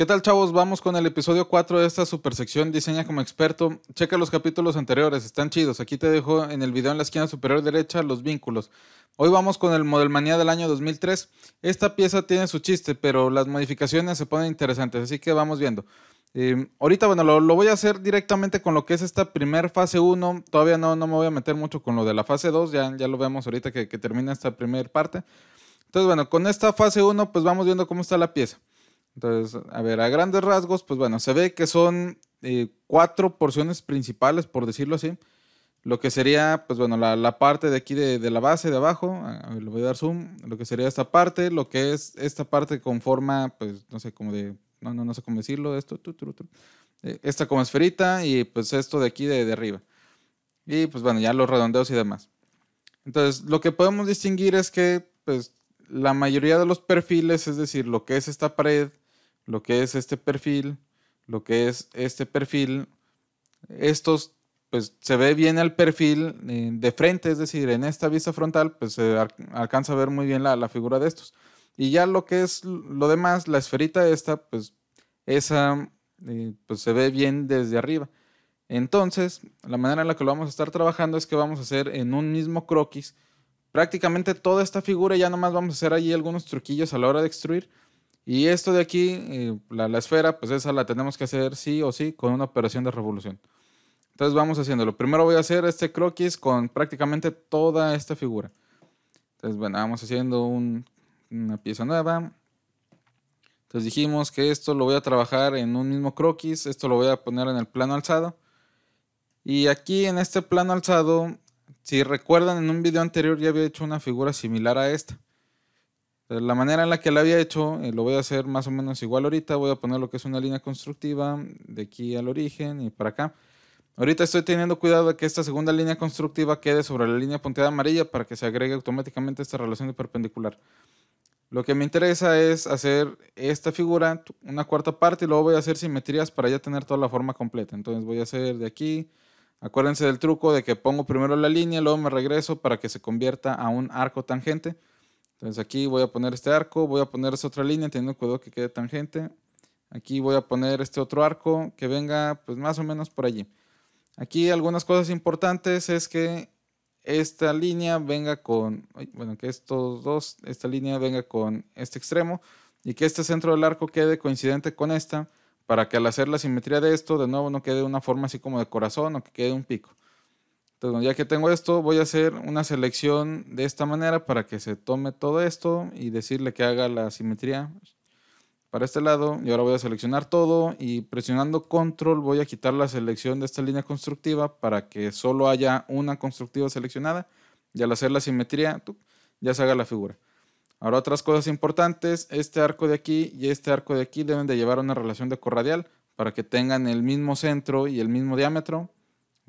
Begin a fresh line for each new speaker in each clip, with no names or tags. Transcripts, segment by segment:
¿Qué tal, chavos? Vamos con el episodio 4 de esta super sección Diseña como experto. Checa los capítulos anteriores, están chidos. Aquí te dejo en el video en la esquina superior derecha los vínculos. Hoy vamos con el Modelmanía del año 2003. Esta pieza tiene su chiste, pero las modificaciones se ponen interesantes, así que vamos viendo. Eh, ahorita, bueno, lo, voy a hacer directamente con lo que es esta primer fase 1. Todavía no, no me voy a meter mucho con lo de la fase 2, ya, ya lo vemos ahorita que, que termina esta primera parte. Entonces, bueno, con esta fase 1, pues vamos viendo cómo está la pieza. Entonces, a ver, a grandes rasgos, pues bueno, se ve que son eh, cuatro porciones principales, por decirlo así. Lo que sería, pues bueno, la, parte de aquí de, la base de abajo, a le voy a dar zoom, lo que sería esta parte, lo que es esta parte con forma, pues no sé cómo de, no, sé cómo decirlo, esto, eh, esta como esferita y pues esto de aquí de, de arriba. Y pues bueno, ya los redondeos y demás. Entonces, lo que podemos distinguir es que, pues, la mayoría de los perfiles, es decir, lo que es esta pared, lo que es este perfil, lo que es este perfil, estos, pues se ve bien el perfil eh, de frente, es decir, en esta vista frontal, pues se alcanza a ver muy bien la, figura de estos. Y ya lo que es lo demás, la esferita esta, pues esa, eh, pues se ve bien desde arriba. Entonces, la manera en la que lo vamos a estar trabajando es que vamos a hacer en un mismo croquis prácticamente toda esta figura, ya nomás vamos a hacer allí algunos truquillos a la hora de extruir y esto de aquí, eh, la, esfera, pues esa la tenemos que hacer sí o sí con una operación de revolución. Entonces vamos haciéndolo. Primero voy a hacer este croquis con prácticamente toda esta figura. Entonces, bueno, vamos haciendo una pieza nueva. Entonces dijimos que esto lo voy a trabajar en un mismo croquis, esto lo voy a poner en el plano alzado. Y aquí en este plano alzado, si recuerdan en un video anterior ya había hecho una figura similar a esta. Eh, la manera en la que la había hecho, eh, lo voy a hacer más o menos igual ahorita. Voy a poner lo que es una línea constructiva de aquí al origen y para acá. Ahorita estoy teniendo cuidado de que esta segunda línea constructiva quede sobre la línea punteada amarilla para que se agregue automáticamente esta relación de perpendicular. Lo que me interesa es hacer esta figura una cuarta parte y luego voy a hacer simetrías para ya tener toda la forma completa. Entonces voy a hacer de aquí, acuérdense del truco de que pongo primero la línea, luego me regreso para que se convierta a un arco tangente. Entonces aquí voy a poner este arco, voy a poner esta otra línea, teniendo cuidado que quede tangente. Aquí voy a poner este otro arco que venga pues más o menos por allí. Aquí algunas cosas importantes es que esta línea venga con, bueno, que estos dos, esta línea venga con este extremo y que este centro del arco quede coincidente con esta para que al hacer la simetría de esto, de nuevo no quede una forma así como de corazón o que quede un pico. Entonces, ya que tengo esto, voy a hacer una selección de esta manera para que se tome todo esto y decirle que haga la simetría para este lado. Y ahora voy a seleccionar todo y presionando control voy a quitar la selección de esta línea constructiva para que solo haya una constructiva seleccionada. Y al hacer la simetría, ya se haga la figura. Ahora otras cosas importantes, este arco de aquí y este arco de aquí deben de llevar una relación de corradial para que tengan el mismo centro y el mismo diámetro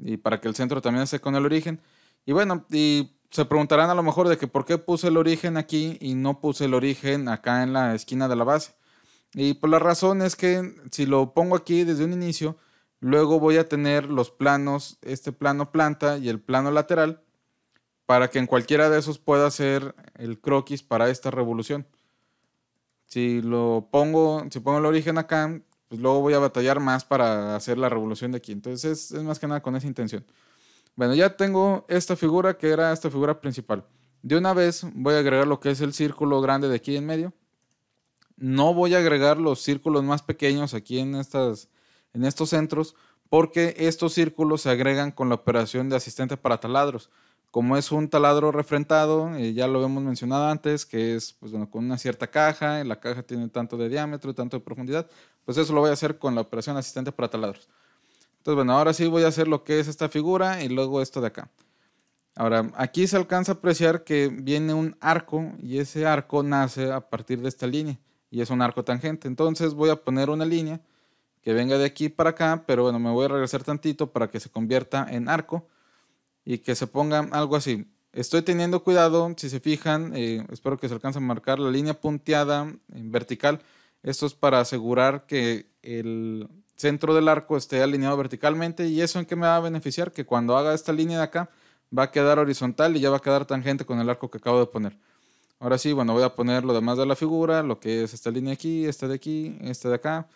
y para que el centro también esté con el origen. Y bueno, y se preguntarán a lo mejor de que por qué puse el origen aquí y no puse el origen acá en la esquina de la base. Y por pues, la razón es que si lo pongo aquí desde un inicio, luego voy a tener los planos, este plano planta y el plano lateral, para que en cualquiera de esos pueda ser el croquis para esta revolución. Si lo pongo, si pongo el origen acá, pues luego voy a batallar más para hacer la revolución de aquí. Entonces es, más que nada con esa intención. Bueno, ya tengo esta figura que era esta figura principal. De una vez voy a agregar lo que es el círculo grande de aquí en medio. No voy a agregar los círculos más pequeños aquí en, en estos centros porque estos círculos se agregan con la operación de asistente para taladros. Como es un taladro refrentado, eh, ya lo hemos mencionado antes, que es pues, con una cierta caja, la caja tiene tanto de diámetro, tanto de profundidad, pues eso lo voy a hacer con la operación asistente para taladros. Entonces, bueno, ahora sí voy a hacer lo que es esta figura y luego esto de acá. Ahora, aquí se alcanza a apreciar que viene un arco y ese arco nace a partir de esta línea y es un arco tangente. Entonces voy a poner una línea que venga de aquí para acá, pero bueno, me voy a regresar tantito para que se convierta en arco y que se pongan algo así. Estoy teniendo cuidado, si se fijan, eh, espero que se alcance a marcar la línea punteada en vertical. Esto es para asegurar que el centro del arco esté alineado verticalmente y eso en qué me va a beneficiar, que cuando haga esta línea de acá va a quedar horizontal y ya va a quedar tangente con el arco que acabo de poner. Ahora sí, bueno, voy a poner lo demás de la figura, lo que es esta línea aquí, esta de aquí, esta de acá,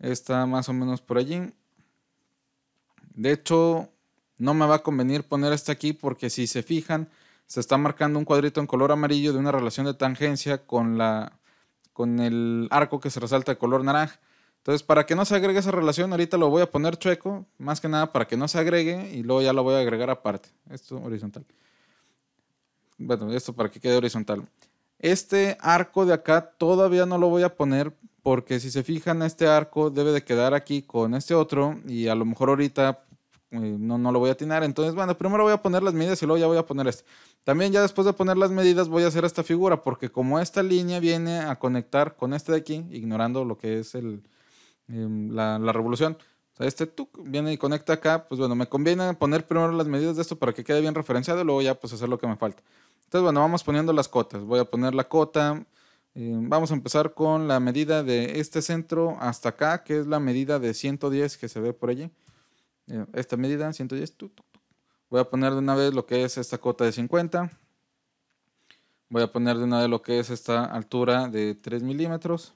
esta más o menos por allí. De hecho, no me va a convenir poner este aquí porque si se fijan, se está marcando un cuadrito en color amarillo de una relación de tangencia con, la, con el arco que se resalta de color naranja. Entonces, para que no se agregue esa relación, ahorita lo voy a poner chueco, más que nada para que no se agregue y luego ya lo voy a agregar aparte. Esto horizontal. Bueno, esto para que quede horizontal. Este arco de acá todavía no lo voy a poner porque si se fijan, este arco debe de quedar aquí con este otro y a lo mejor ahorita eh, no, no lo voy a atinar. Entonces, bueno, primero voy a poner las medidas y luego ya voy a poner este. También ya después de poner las medidas voy a hacer esta figura, porque como esta línea viene a conectar con este de aquí, ignorando lo que es el, em, la, revolución, este tuc viene y conecta acá, pues bueno, me conviene poner primero las medidas de esto para que quede bien referenciado y luego ya pues hacer lo que me falta. Entonces, bueno, vamos poniendo las cotas. Voy a poner la cota. Em, vamos a empezar con la medida de este centro hasta acá, que es la medida de 110 que se ve por allí esta medida, 110. Voy a poner de una vez lo que es esta cota de 50. Voy a poner de una vez lo que es esta altura de 3 milímetros.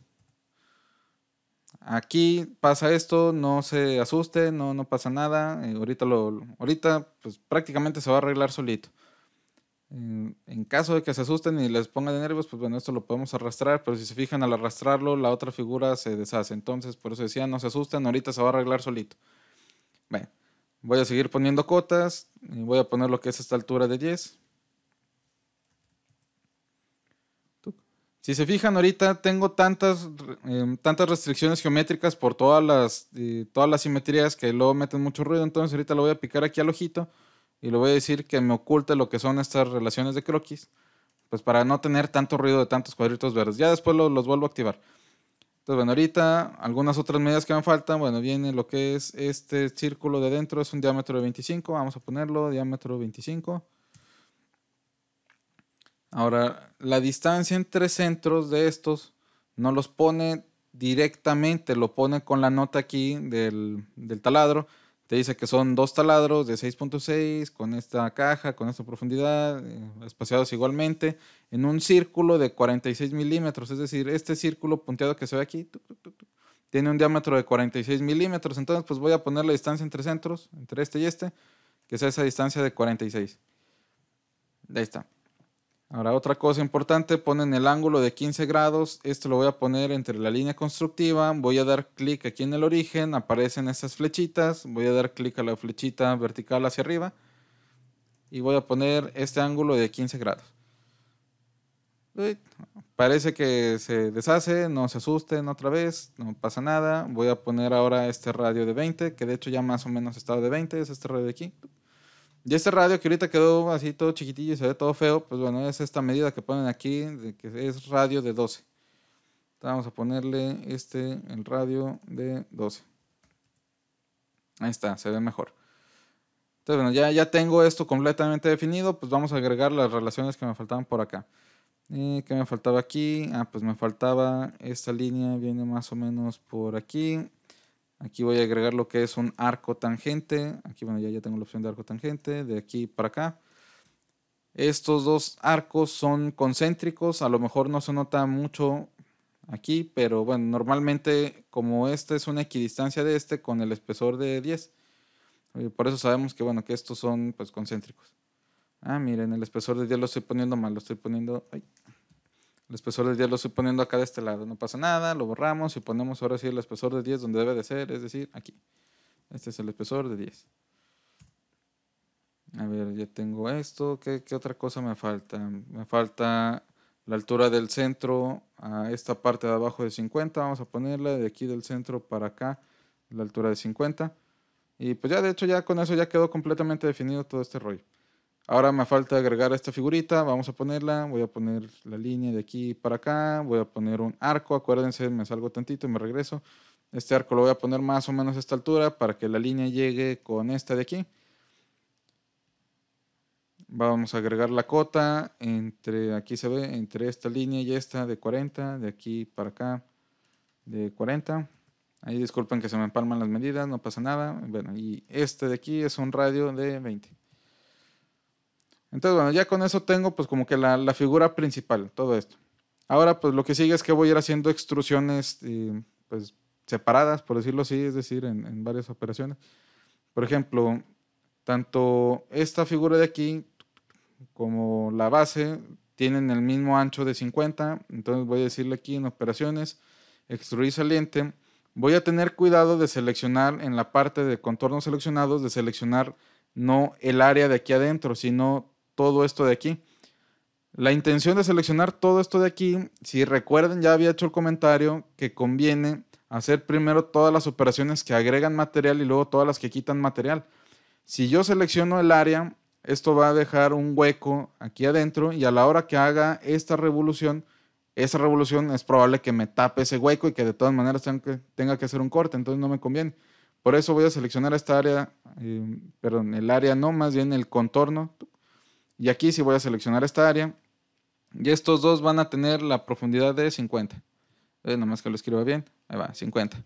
Aquí pasa esto, no se asuste, no, no pasa nada. Eh, ahorita, ahorita pues, prácticamente se va a arreglar solito. En, caso de que se asusten y les pongan de nervios, pues bueno, esto lo podemos arrastrar, pero si se fijan al arrastrarlo, la otra figura se deshace. Entonces, por eso decía, no se asusten, ahorita se va a arreglar solito voy a seguir poniendo cotas. Y voy a poner lo que es esta altura de 10. Si se fijan ahorita, tengo tantas, em, tantas restricciones geométricas por todas las, eh, todas las simetrías que luego meten mucho ruido. Entonces ahorita lo voy a picar aquí al ojito y le voy a decir que me oculte lo que son estas relaciones de croquis. Pues para no tener tanto ruido de tantos cuadritos verdes. Ya después los vuelvo a activar. Entonces, bueno, ahorita algunas otras medidas que me faltan, bueno, viene lo que es este círculo de dentro, es un diámetro de 25, vamos a ponerlo, diámetro 25. Ahora, la distancia entre centros de estos no los pone directamente, lo pone con la nota aquí del, del taladro, te dice que son dos taladros de 6.6 con esta caja, con esta profundidad, eh, espaciados igualmente, en un círculo de 46 milímetros. Es decir, este círculo punteado que se ve aquí tiene un diámetro de 46 milímetros. Entonces, pues voy a poner la distancia entre centros, entre este y este, que sea esa distancia de 46. Ahí está. Ahora, otra cosa importante, ponen el ángulo de 15 grados. Esto lo voy a poner entre la línea constructiva. Voy a dar clic aquí en el origen. Aparecen estas flechitas. Voy a dar clic a la flechita vertical hacia arriba. Y voy a poner este ángulo de 15 grados. parece que se deshace. No se asusten otra vez. No pasa nada. Voy a poner ahora este radio de 20. Que de hecho ya más o menos estaba de 20. Es este radio de aquí. Y este radio que ahorita quedó así todo chiquitillo y se ve todo feo, pues bueno, es esta medida que ponen aquí, de que es radio de 12. Vamos a ponerle este, el radio de 12. Ahí está, se ve mejor. Entonces, bueno, ya, ya tengo esto completamente definido, pues vamos a agregar las relaciones que me faltaban por acá. ¿Qué me faltaba aquí? Ah, pues me faltaba esta línea, viene más o menos por aquí. Aquí voy a agregar lo que es un arco tangente. Aquí, bueno, ya, ya tengo la opción de arco tangente, de aquí para acá. Estos dos arcos son concéntricos, a lo mejor no se nota mucho aquí, pero bueno, normalmente como este es una equidistancia de este con el espesor de 10. Por eso sabemos que bueno, que estos son pues concéntricos. Ah, miren, el espesor de 10 lo estoy poniendo mal, lo estoy poniendo... El espesor de 10 lo estoy poniendo acá de este lado. No pasa nada, lo borramos y ponemos ahora sí el espesor de 10 donde debe de ser, es decir, aquí. Este es el espesor de 10. A ver, ya tengo esto. ¿Qué, otra cosa me falta? Me falta la altura del centro a esta parte de abajo de 50. Vamos a ponerle de aquí del centro para acá, la altura de 50. Y pues ya, de hecho, ya con eso ya quedó completamente definido todo este rollo. Ahora me falta agregar esta figurita, vamos a ponerla, voy a poner la línea de aquí para acá, voy a poner un arco, acuérdense, me salgo tantito y me regreso. Este arco lo voy a poner más o menos a esta altura para que la línea llegue con esta de aquí. Vamos a agregar la cota entre, aquí se ve, entre esta línea y esta de 40, de aquí para acá de 40. Ahí disculpen que se me empalman las medidas, no pasa nada. Bueno, y este de aquí es un radio de 20. Entonces, bueno, ya con eso tengo pues como que la, figura principal, todo esto. Ahora, pues lo que sigue es que voy a ir haciendo extrusiones eh, pues separadas, por decirlo así, es decir, en, en varias operaciones. Por ejemplo, tanto esta figura de aquí como la base tienen el mismo ancho de 50, entonces voy a decirle aquí en operaciones, extruir saliente, voy a tener cuidado de seleccionar en la parte de contornos seleccionados, de seleccionar no el área de aquí adentro, sino todo esto de aquí. La intención de seleccionar todo esto de aquí, si recuerden, ya había hecho el comentario que conviene hacer primero todas las operaciones que agregan material y luego todas las que quitan material. Si yo selecciono el área, esto va a dejar un hueco aquí adentro y a la hora que haga esta revolución, esa revolución es probable que me tape ese hueco y que de todas maneras tenga que, hacer un corte, entonces no me conviene. Por eso voy a seleccionar esta área, Pero eh, perdón, el área no, más bien el contorno, y aquí sí voy a seleccionar esta área. Y estos dos van a tener la profundidad de 50. Nada nomás que lo escriba bien. Ahí va, 50.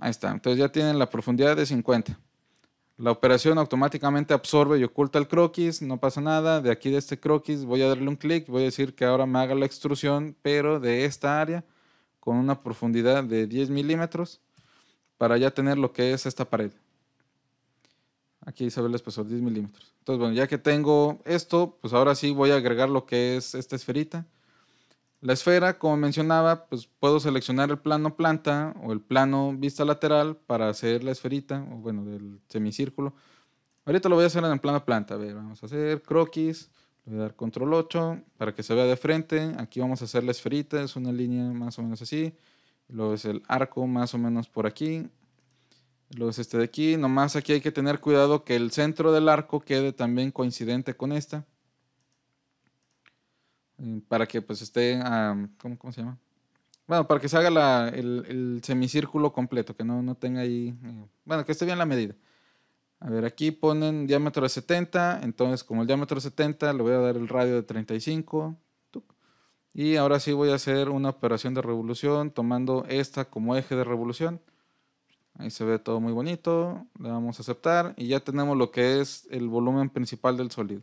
Ahí está. Entonces ya tienen la profundidad de 50. La operación automáticamente absorbe y oculta el croquis, no pasa nada. De aquí de este croquis voy a darle un clic, voy a decir que ahora me haga la extrusión, pero de esta área, con una profundidad de 10 milímetros, para ya tener lo que es esta pared. Aquí ve el espesor, 10 milímetros. Entonces, bueno, ya que tengo esto, pues ahora sí voy a agregar lo que es esta esferita. La esfera, como mencionaba, pues puedo seleccionar el plano planta o el plano vista lateral para hacer la esferita, o bueno, del semicírculo. Ahorita lo voy a hacer en el plano planta. A ver, vamos a hacer croquis. Le voy a dar control 8 para que se vea de frente. Aquí vamos a hacer la esferita, es una línea más o menos así. Luego es el arco más o menos por aquí. Los este de aquí, nomás aquí hay que tener cuidado que el centro del arco quede también coincidente con esta. Mm, para que pues esté, ¿cómo, se llama? Bueno, para que se haga el, semicírculo completo, que no, tenga ahí, eh, bueno, que esté bien la medida. A ver, aquí ponen diámetro de 70, entonces como el diámetro es 70, le voy a dar el radio de 35. Y ahora sí voy a hacer una operación de revolución tomando esta como eje de revolución. Ahí se ve todo muy bonito. Le vamos a aceptar y ya tenemos lo que es el volumen principal del sólido.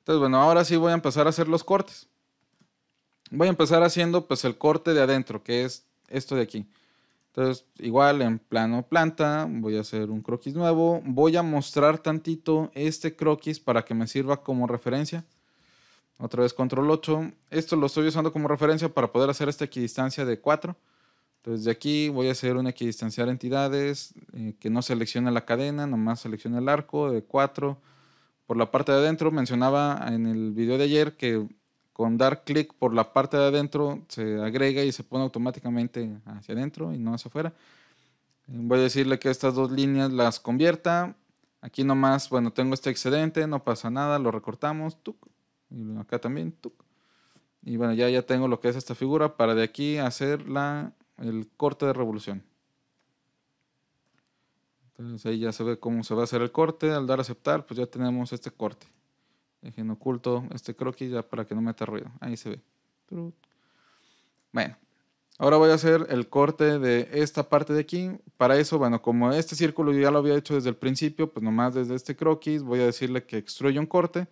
Entonces, bueno, ahora sí voy a empezar a hacer los cortes. Voy a empezar haciendo pues el corte de adentro, que es esto de aquí. Entonces, igual en plano planta, voy a hacer un croquis nuevo. Voy a mostrar tantito este croquis para que me sirva como referencia. Otra vez control 8. Esto lo estoy usando como referencia para poder hacer esta equidistancia de 4. Entonces de aquí voy a hacer una distanciar entidades, eh, que no seleccione la cadena, nomás selecciona el arco de 4. Por la parte de adentro, mencionaba en el video de ayer que con dar clic por la parte de adentro se agrega y se pone automáticamente hacia adentro y no hacia afuera. Voy a decirle que estas dos líneas las convierta. Aquí nomás, bueno, tengo este excedente, no pasa nada, lo recortamos, tuc, y acá también, Y bueno, ya, ya tengo lo que es esta figura para de aquí hacer la el corte de revolución. Entonces ahí ya se ve cómo se va a hacer el corte. Al dar aceptar, pues ya tenemos este corte. Dejen oculto este croquis ya para que no meta ruido. Ahí se ve. Bueno, ahora voy a hacer el corte de esta parte de aquí. Para eso, bueno, como este círculo ya lo había hecho desde el principio, pues nomás desde este croquis voy a decirle que extruya un corte,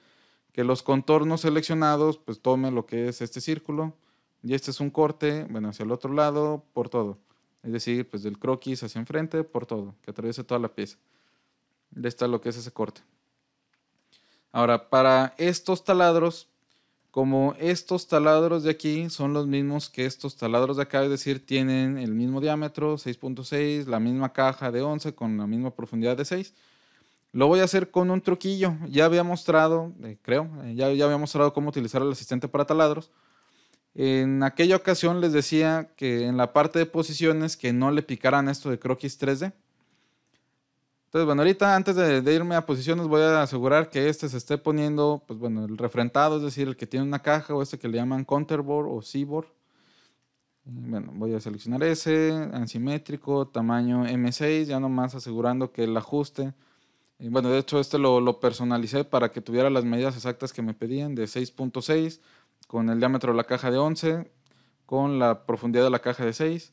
que los contornos seleccionados, pues tome lo que es este círculo y este es un corte, bueno, hacia el otro lado, por todo. Es decir, pues del croquis hacia enfrente, por todo, que atraviesa toda la pieza. De está lo que es ese corte. Ahora, para estos taladros, como estos taladros de aquí son los mismos que estos taladros de acá, es decir, tienen el mismo diámetro, 6.6, la misma caja de 11 con la misma profundidad de 6. Lo voy a hacer con un truquillo. Ya había mostrado, eh, creo, eh, ya, ya había mostrado cómo utilizar el asistente para taladros. En aquella ocasión les decía que en la parte de posiciones que no le picaran esto de croquis 3D. Entonces, bueno, ahorita antes de, irme a posiciones voy a asegurar que este se esté poniendo, pues bueno, el refrentado, es decir, el que tiene una caja o este que le llaman counterboard o seaboard. Eh, bueno, voy a seleccionar ese, asimétrico, tamaño M6, ya nomás asegurando que el ajuste, eh, bueno, de hecho este lo, lo personalicé para que tuviera las medidas exactas que me pedían de 6.6 con el diámetro de la caja de 11, con la profundidad de la caja de 6,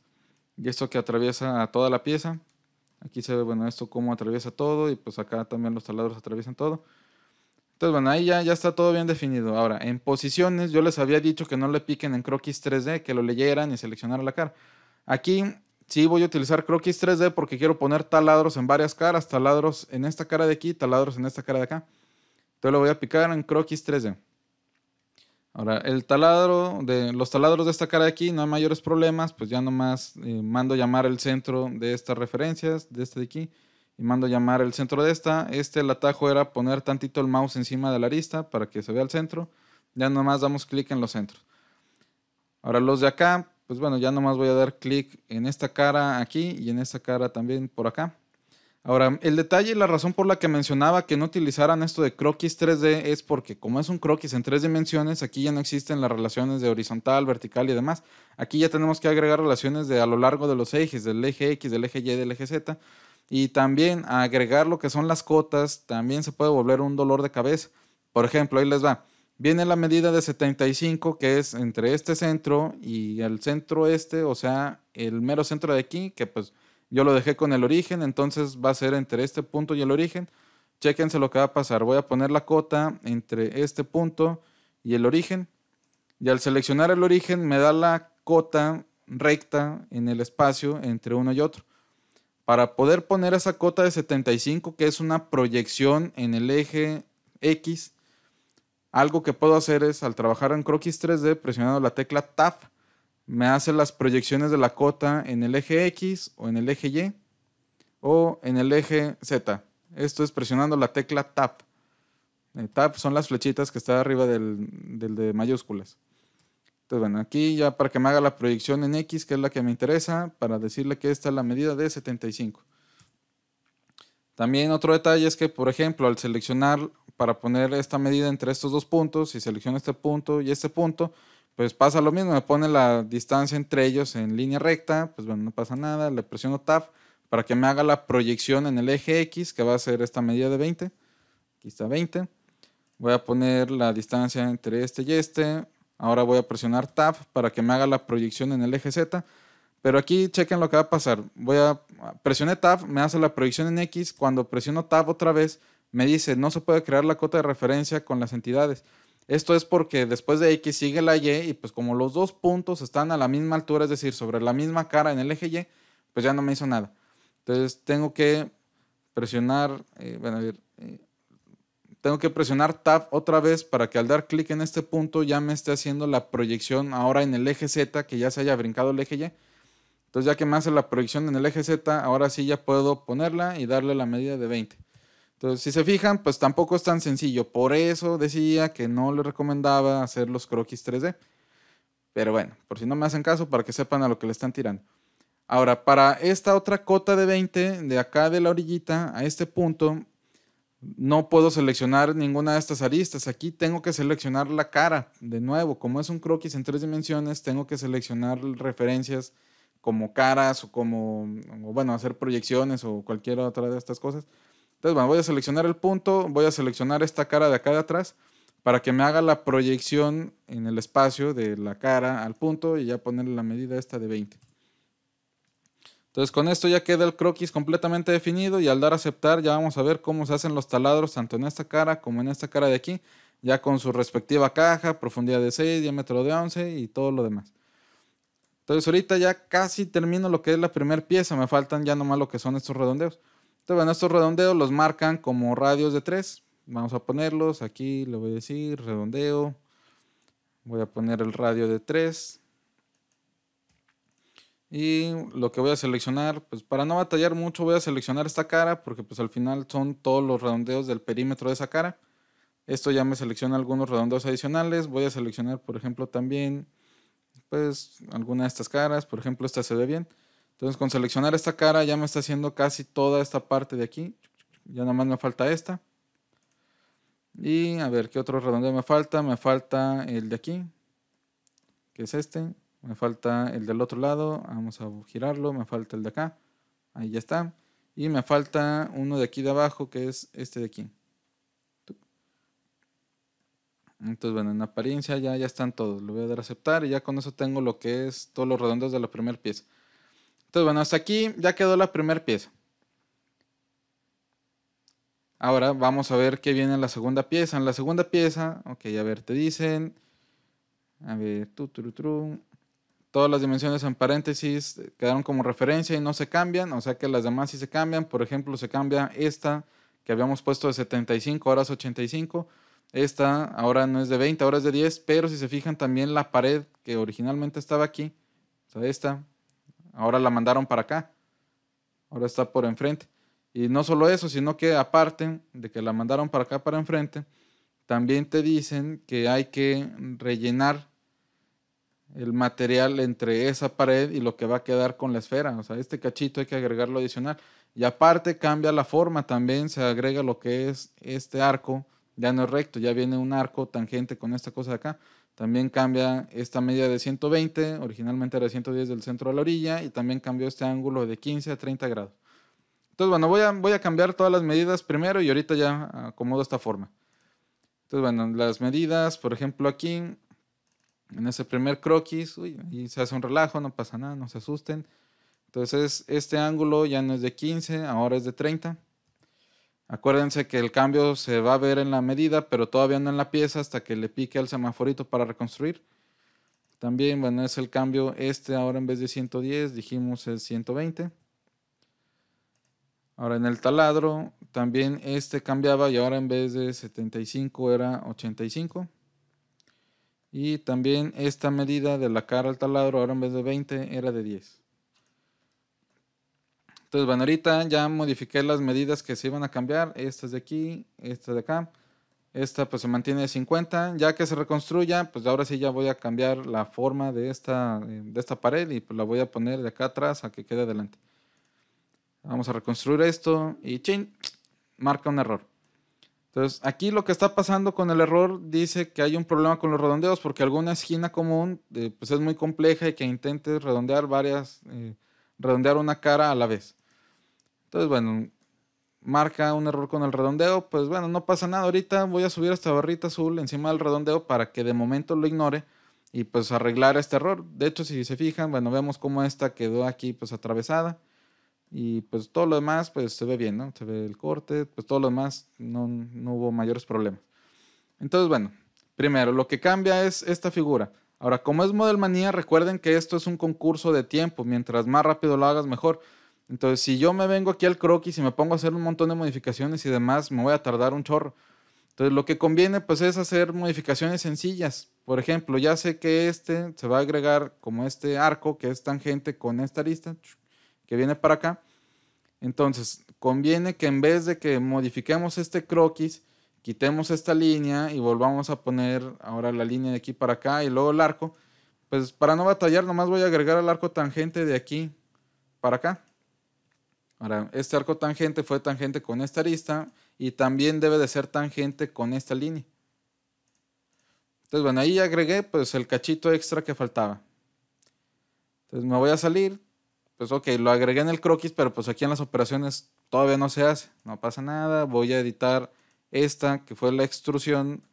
y esto que atraviesa toda la pieza. Aquí se ve, bueno, esto cómo atraviesa todo, y pues acá también los taladros atraviesan todo. Entonces, bueno, ahí ya, ya está todo bien definido. Ahora, en posiciones, yo les había dicho que no le piquen en croquis 3D, que lo leyeran y seleccionaran la cara. Aquí sí voy a utilizar croquis 3D porque quiero poner taladros en varias caras, taladros en esta cara de aquí, taladros en esta cara de acá. Entonces lo voy a picar en croquis 3D. Ahora, el taladro, de los taladros de esta cara de aquí, no hay mayores problemas, pues ya nomás mando eh, mando llamar el centro de estas referencias, de este de aquí, y mando llamar el centro de esta. Este, el atajo era poner tantito el mouse encima de la arista para que se vea el centro. Ya nomás damos clic en los centros. Ahora, los de acá, pues bueno, ya nomás voy a dar clic en esta cara aquí y en esta cara también por acá. Ahora, el detalle y la razón por la que mencionaba que no utilizaran esto de croquis 3D es porque como es un croquis en tres dimensiones, aquí ya no existen las relaciones de horizontal, vertical y demás. Aquí ya tenemos que agregar relaciones de a lo largo de los ejes, del eje X, del eje Y, del eje Z. Y también agregar lo que son las cotas, también se puede volver un dolor de cabeza. Por ejemplo, ahí les va. Viene la medida de 75, que es entre este centro y el centro este, o sea, el mero centro de aquí, que pues yo lo dejé con el origen, entonces va a ser entre este punto y el origen. Chéquense lo que va a pasar. Voy a poner la cota entre este punto y el origen. Y al seleccionar el origen me da la cota recta en el espacio entre uno y otro. Para poder poner esa cota de 75, que es una proyección en el eje X, algo que puedo hacer es, al trabajar en Croquis 3D, presionando la tecla Tab, me hace las proyecciones de la cota en el eje X o en el eje Y o en el eje Z. Esto es presionando la tecla tap tap tab son las flechitas que están arriba del, del de mayúsculas. Entonces, bueno, aquí ya para que me haga la proyección en X, que es la que me interesa, para decirle que esta es la medida de 75. También otro detalle es que, por ejemplo, al seleccionar para poner esta medida entre estos dos puntos, si selecciono este punto y este punto, pues pasa lo mismo, me pone la distancia entre ellos en línea recta, pues bueno, no pasa nada, le presiono Tab para que me haga la proyección en el eje X, que va a ser esta medida de 20, aquí está 20, voy a poner la distancia entre este y este, ahora voy a presionar Tab para que me haga la proyección en el eje Z, pero aquí chequen lo que va a pasar, voy a presionar Tab, me hace la proyección en X, cuando presiono Tab otra vez, me dice no se puede crear la cota de referencia con las entidades, esto es porque después de X sigue la Y y pues como los dos puntos están a la misma altura, es decir, sobre la misma cara en el eje Y, pues ya no me hizo nada. Entonces tengo que presionar, eh, eh, tengo que presionar Tab otra vez para que al dar clic en este punto ya me esté haciendo la proyección ahora en el eje Z, que ya se haya brincado el eje Y. Entonces ya que me hace la proyección en el eje Z, ahora sí ya puedo ponerla y darle la medida de 20. Entonces, si se fijan, pues tampoco es tan sencillo. Por eso decía que no le recomendaba hacer los croquis 3D. Pero bueno, por si no me hacen caso, para que sepan a lo que le están tirando. Ahora, para esta otra cota de 20, de acá de la orillita a este punto, no puedo seleccionar ninguna de estas aristas. Aquí tengo que seleccionar la cara. De nuevo, como es un croquis en tres dimensiones, tengo que seleccionar referencias como caras o como, bueno, hacer proyecciones o cualquier otra de estas cosas entonces, bueno, voy a seleccionar el punto, voy a seleccionar esta cara de acá de atrás para que me haga la proyección en el espacio de la cara al punto y ya ponerle la medida esta de 20. Entonces con esto ya queda el croquis completamente definido y al dar aceptar ya vamos a ver cómo se hacen los taladros tanto en esta cara como en esta cara de aquí, ya con su respectiva caja, profundidad de 6, diámetro de 11 y todo lo demás. Entonces ahorita ya casi termino lo que es la primera pieza, me faltan ya nomás lo que son estos redondeos bueno, estos redondeos los marcan como radios de 3. Vamos a ponerlos. Aquí le voy a decir redondeo. Voy a poner el radio de 3. Y lo que voy a seleccionar, pues para no batallar mucho voy a seleccionar esta cara porque pues al final son todos los redondeos del perímetro de esa cara. Esto ya me selecciona algunos redondeos adicionales. Voy a seleccionar, por ejemplo, también pues alguna de estas caras. Por ejemplo, esta se ve bien. Entonces con seleccionar esta cara ya me está haciendo casi toda esta parte de aquí. Ya nada más me falta esta. Y a ver, ¿qué otro redondeo me falta? Me falta el de aquí, que es este. Me falta el del otro lado. Vamos a girarlo. Me falta el de acá. Ahí ya está. Y me falta uno de aquí de abajo, que es este de aquí. Entonces, bueno, en apariencia ya, ya están todos. Lo voy a dar a aceptar y ya con eso tengo lo que es todos los redondos de la primera pieza. Entonces, bueno, hasta aquí ya quedó la primera pieza. Ahora vamos a ver qué viene en la segunda pieza. En la segunda pieza, ok, a ver, te dicen. A ver, tu, tú, Todas las dimensiones en paréntesis quedaron como referencia y no se cambian, o sea que las demás sí se cambian. Por ejemplo, se cambia esta que habíamos puesto de 75, horas 85. Esta ahora no es de 20, ahora es de 10, pero si se fijan también la pared que originalmente estaba aquí, o sea, esta Ahora la mandaron para acá. Ahora está por enfrente. Y no solo eso, sino que aparte de que la mandaron para acá, para enfrente, también te dicen que hay que rellenar el material entre esa pared y lo que va a quedar con la esfera. O sea, este cachito hay que agregarlo adicional. Y aparte cambia la forma también, se agrega lo que es este arco. Ya no es recto, ya viene un arco tangente con esta cosa de acá. También cambia esta medida de 120, originalmente era 110 del centro a la orilla, y también cambió este ángulo de 15 a 30 grados. Entonces, bueno, voy a, voy a cambiar todas las medidas primero y ahorita ya acomodo esta forma. Entonces, bueno, las medidas, por ejemplo, aquí, en ese primer croquis, uy, se hace un relajo, no pasa nada, no se asusten. Entonces, este ángulo ya no es de 15, ahora es de 30. Acuérdense que el cambio se va a ver en la medida, pero todavía no en la pieza hasta que le pique al semaforito para reconstruir. También, bueno, es el cambio este ahora en vez de 110, dijimos es 120. Ahora en el taladro, también este cambiaba y ahora en vez de 75 era 85. Y también esta medida de la cara al taladro, ahora en vez de 20 era de 10. Entonces, bueno, ahorita ya modifiqué las medidas que se iban a cambiar. Estas de aquí, estas de acá. Esta pues se mantiene de 50. Ya que se reconstruya, pues ahora sí ya voy a cambiar la forma de esta, eh, de esta pared y pues la voy a poner de acá atrás a que quede adelante. Vamos a reconstruir esto y ¡ching! marca un error. Entonces, aquí lo que está pasando con el error dice que hay un problema con los redondeos porque alguna esquina común eh, pues es muy compleja y que intentes redondear varias, eh, redondear una cara a la vez. Entonces, bueno, marca un error con el redondeo, pues bueno, no pasa nada. Ahorita voy a subir esta barrita azul encima del redondeo para que de momento lo ignore y pues arreglar este error. De hecho, si se fijan, bueno, vemos cómo esta quedó aquí pues atravesada y pues todo lo demás pues se ve bien, ¿no? Se ve el corte, pues todo lo demás no, no hubo mayores problemas. Entonces, bueno, primero, lo que cambia es esta figura. Ahora, como es Model Manía, recuerden que esto es un concurso de tiempo. Mientras más rápido lo hagas, mejor. Entonces, si yo me vengo aquí al croquis y me pongo a hacer un montón de modificaciones y demás, me voy a tardar un chorro. Entonces, lo que conviene pues es hacer modificaciones sencillas. Por ejemplo, ya sé que este se va a agregar como este arco que es tangente con esta lista que viene para acá. Entonces, conviene que en vez de que modifiquemos este croquis, quitemos esta línea y volvamos a poner ahora la línea de aquí para acá y luego el arco. Pues para no batallar, nomás voy a agregar el arco tangente de aquí para acá. Ahora, este arco tangente fue tangente con esta arista y también debe de ser tangente con esta línea. Entonces, bueno, ahí agregué pues el cachito extra que faltaba. Entonces me voy a salir, pues ok, lo agregué en el croquis, pero pues aquí en las operaciones todavía no se hace, no pasa nada, voy a editar esta que fue la extrusión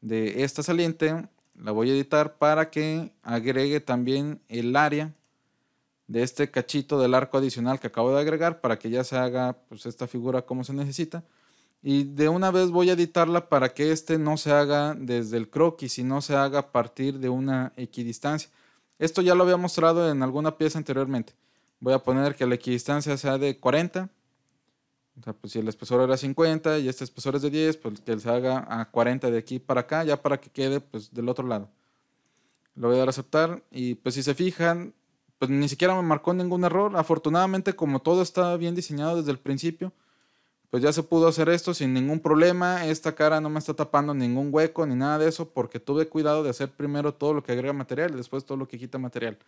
de esta saliente, la voy a editar para que agregue también el área de este cachito del arco adicional que acabo de agregar para que ya se haga pues, esta figura como se necesita. Y de una vez voy a editarla para que este no se haga desde el croquis, sino se haga a partir de una equidistancia. Esto ya lo había mostrado en alguna pieza anteriormente. Voy a poner que la equidistancia sea de 40. O sea, pues si el espesor era 50 y este espesor es de 10, pues que se haga a 40 de aquí para acá, ya para que quede pues del otro lado. Lo voy a dar a aceptar y pues si se fijan, pues ni siquiera me marcó ningún error. Afortunadamente, como todo está bien diseñado desde el principio, pues ya se pudo hacer esto sin ningún problema. Esta cara no me está tapando ningún hueco ni nada de eso porque tuve cuidado de hacer primero todo lo que agrega material y después todo lo que quita material.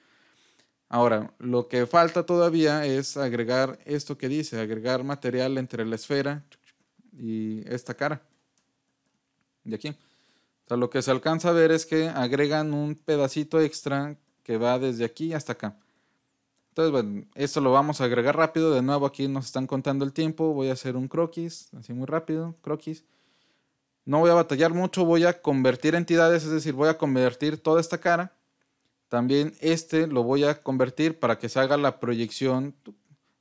Ahora, lo que falta todavía es agregar esto que dice, agregar material entre la esfera y esta cara. De aquí. O lo que se alcanza a ver es que agregan un pedacito extra que va desde aquí hasta acá. Entonces, bueno, esto lo vamos a agregar rápido. De nuevo, aquí nos están contando el tiempo. Voy a hacer un croquis, así muy rápido, croquis. No voy a batallar mucho, voy a convertir entidades, es decir, voy a convertir toda esta cara. También este lo voy a convertir para que se haga la proyección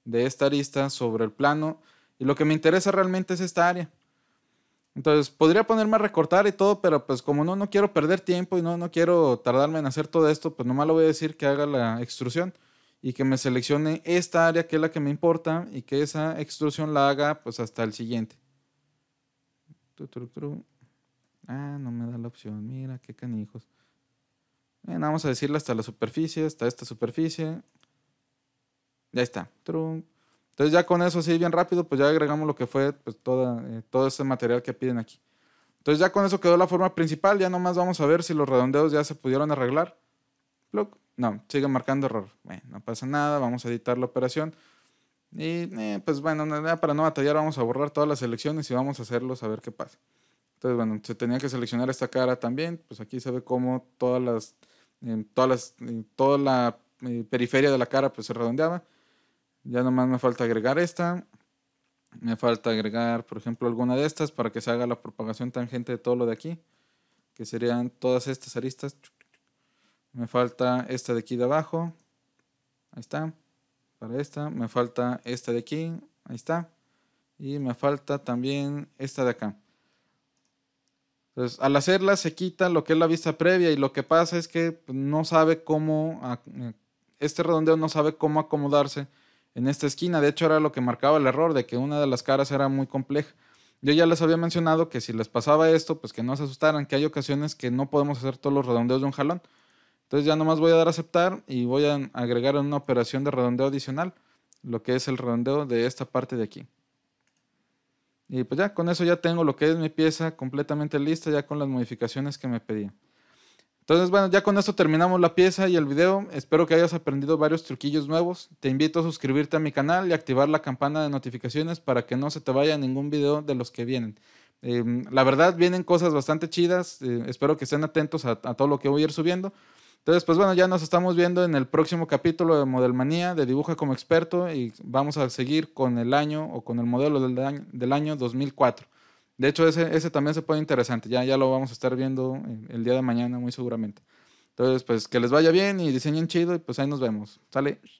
de esta arista sobre el plano. Y lo que me interesa realmente es esta área. Entonces, podría ponerme a recortar y todo, pero pues como no, no quiero perder tiempo y no, no quiero tardarme en hacer todo esto, pues nomás lo voy a decir que haga la extrusión y que me seleccione esta área que es la que me importa y que esa extrusión la haga pues hasta el siguiente. Ah, no me da la opción. Mira, qué canijos. vamos eh, a decirle hasta la superficie, hasta esta superficie. Ya está. Entonces ya con eso, así bien rápido, pues ya agregamos lo que fue pues, toda, eh, todo ese material que piden aquí. Entonces ya con eso quedó la forma principal, ya nomás vamos a ver si los redondeos ya se pudieron arreglar. No, sigue marcando error. no pasa nada, vamos a editar la operación. Y eh, pues bueno, para no batallar vamos a borrar todas las selecciones y vamos a hacerlos a ver qué pasa. Entonces bueno, se tenía que seleccionar esta cara también, pues aquí se ve cómo todas las, todas toda la eh, periferia de la cara pues se redondeaba. Ya nomás me falta agregar esta. Me falta agregar, por ejemplo, alguna de estas para que se haga la propagación tangente de todo lo de aquí. Que serían todas estas aristas. Me falta esta de aquí de abajo. Ahí está. Para esta. Me falta esta de aquí. Ahí está. Y me falta también esta de acá. Entonces, al hacerla se quita lo que es la vista previa y lo que pasa es que pues, no sabe cómo, este redondeo no sabe cómo acomodarse en esta esquina. De hecho, era lo que marcaba el error, de que una de las caras era muy compleja. Yo ya les había mencionado que si les pasaba esto, pues que no se asustaran, que hay ocasiones que no podemos hacer todos los redondeos de un jalón. Entonces ya nomás voy a dar a aceptar y voy a agregar una operación de redondeo adicional, lo que es el redondeo de esta parte de aquí. Y pues ya, con eso ya tengo lo que es mi pieza completamente lista, ya con las modificaciones que me pedía. Entonces, bueno, ya con esto terminamos la pieza y el video. Espero que hayas aprendido varios truquillos nuevos. Te invito a suscribirte a mi canal y activar la campana de notificaciones para que no se te vaya ningún video de los que vienen. Eh, la verdad, vienen cosas bastante chidas. Eh, espero que estén atentos a, todo lo que voy a ir subiendo. Entonces, pues bueno, ya nos estamos viendo en el próximo capítulo de Modelmanía, de Dibuja como Experto, y vamos a seguir con el año o con el modelo del del año 2004. De hecho, ese, también se puede interesante. Ya, ya lo vamos a estar viendo eh, el día de mañana, muy seguramente. Entonces, pues que les vaya bien y diseñen chido y pues ahí nos vemos. Sale.